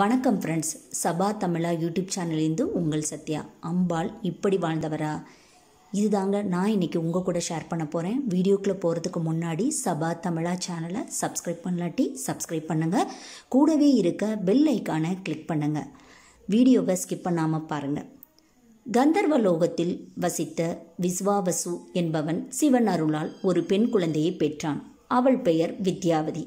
வணக்கம் ஃப்ரெண்ட்ஸ் சபா தமிழா யூடியூப் சேனல்லேருந்து உங்கள் சத்யா அம்பாள் இப்படி வாழ்ந்தவரா இதுதாங்க நான் இன்றைக்கி உங்கள் கூட ஷேர் பண்ண போகிறேன் வீடியோக்குள்ளே போகிறதுக்கு முன்னாடி சபா தமிழா சேனலை சப்ஸ்கிரைப் பண்ணலாட்டி சப்ஸ்கிரைப் பண்ணுங்கள் கூடவே இருக்க பெல் ஐக்கானை கிளிக் பண்ணுங்கள் வீடியோவை ஸ்கிப் பண்ணாமல் பாருங்கள் கந்தர்வ லோகத்தில் வசித்த விஸ்வாவசு என்பவன் சிவன் அருளால் ஒரு பெண் குழந்தையை பெற்றான் அவள் பெயர் வித்யாவதி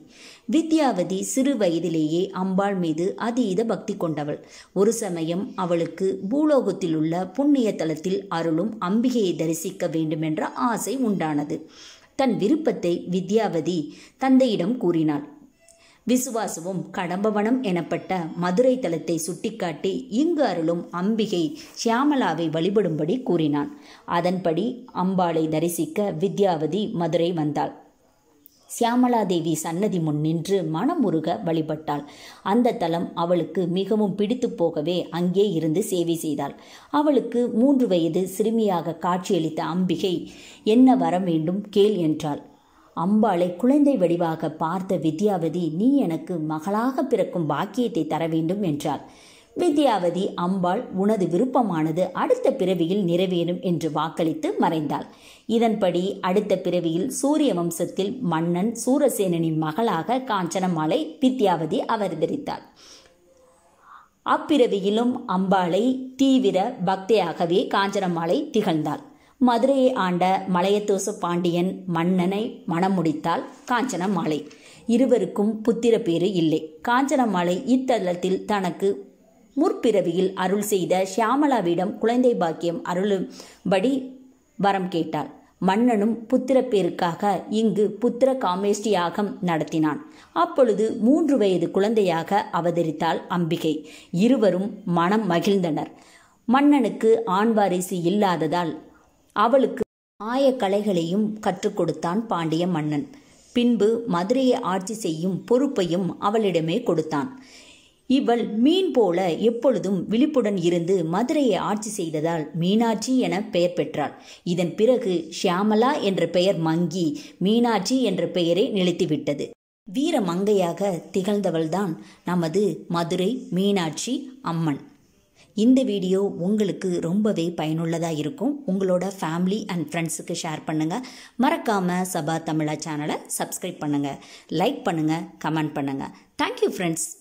வித்யாவதி சிறு வயதிலேயே அம்பாள் மீது அதீத பக்தி கொண்டவள் ஒரு சமயம் அவளுக்கு பூலோகத்தில் உள்ள புண்ணிய தலத்தில் அருளும் அம்பிகையை தரிசிக்க வேண்டுமென்ற ஆசை உண்டானது தன் விருப்பத்தை வித்யாவதி தந்தையிடம் கூறினாள் விசுவாசவும் கடம்பவனம் எனப்பட்ட மதுரை தலத்தை சுட்டிக்காட்டி இங்கு அருளும் அம்பிகை ஷியாமலாவை வழிபடும்படி கூறினான் அதன்படி அம்பாளை தரிசிக்க வித்யாவதி மதுரை வந்தாள் சியாமலாதேவி சன்னதி முன் நின்று மனமுருக வழிபட்டாள் அந்த தலம் அவளுக்கு மிகவும் பிடித்து போகவே அங்கே இருந்து சேவை செய்தாள் அவளுக்கு மூன்று வயது சிறுமியாக காட்சியளித்த அம்பிகை என்ன வர வேண்டும் கேள் என்றாள் அம்பாளை குழந்தை வடிவாக பார்த்த வித்யாவதி நீ எனக்கு மகளாக பிறக்கும் பாக்கியத்தை தர வேண்டும் என்றாள் வித்யாவதி அம்பாள் உனது விருப்பமானது அடுத்த பிறவியில் நிறைவேறும் என்று வாக்களித்து மறைந்தாள் இதன்படி அடுத்த பிறவியில் சூரிய வம்சத்தில் மன்னன் சூரசேனனின் மகளாக காஞ்சனமாலை வித்யாவதி அவதரித்தாள் அப்பிறவியிலும் அம்பாளை தீவிர பக்தியாகவே காஞ்சனமாலை திகழ்ந்தாள் மதுரையை ஆண்ட மலையத்தோசு பாண்டியன் மன்னனை முடித்தால் காஞ்சனமாலை இருவருக்கும் புத்திர பேரு இல்லை காஞ்சனமாலை இத்தலத்தில் தனக்கு முற்பிறவியில் அருள் செய்த ஷியாமலாவிடம் குழந்தை பாக்கியம் அருளும்படி வரம் கேட்டாள் மன்னனும் புத்திர பேருக்காக இங்கு புத்திர காமேஷ்டி யாகம் நடத்தினான் அப்பொழுது மூன்று வயது குழந்தையாக அவதரித்தாள் அம்பிகை இருவரும் மனம் மகிழ்ந்தனர் மன்னனுக்கு ஆண் வாரிசு இல்லாததால் அவளுக்கு ஆய கலைகளையும் கற்றுக் கொடுத்தான் பாண்டிய மன்னன் பின்பு மதுரையை ஆட்சி செய்யும் பொறுப்பையும் அவளிடமே கொடுத்தான் இவள் மீன் போல எப்பொழுதும் விழிப்புடன் இருந்து மதுரையை ஆட்சி செய்ததால் மீனாட்சி என பெயர் பெற்றாள் இதன் பிறகு ஷியாமலா என்ற பெயர் மங்கி மீனாட்சி என்ற பெயரே நிலைத்துவிட்டது வீர மங்கையாக திகழ்ந்தவள்தான் நமது மதுரை மீனாட்சி அம்மன் இந்த வீடியோ உங்களுக்கு ரொம்பவே பயனுள்ளதாக இருக்கும் உங்களோட ஃபேமிலி அண்ட் ஃப்ரெண்ட்ஸுக்கு ஷேர் பண்ணுங்கள் மறக்காமல் சபா தமிழா சேனலை சப்ஸ்கிரைப் பண்ணுங்கள் லைக் பண்ணுங்கள் கமெண்ட் பண்ணுங்கள் தேங்க்யூ ஃப்ரெண்ட்ஸ்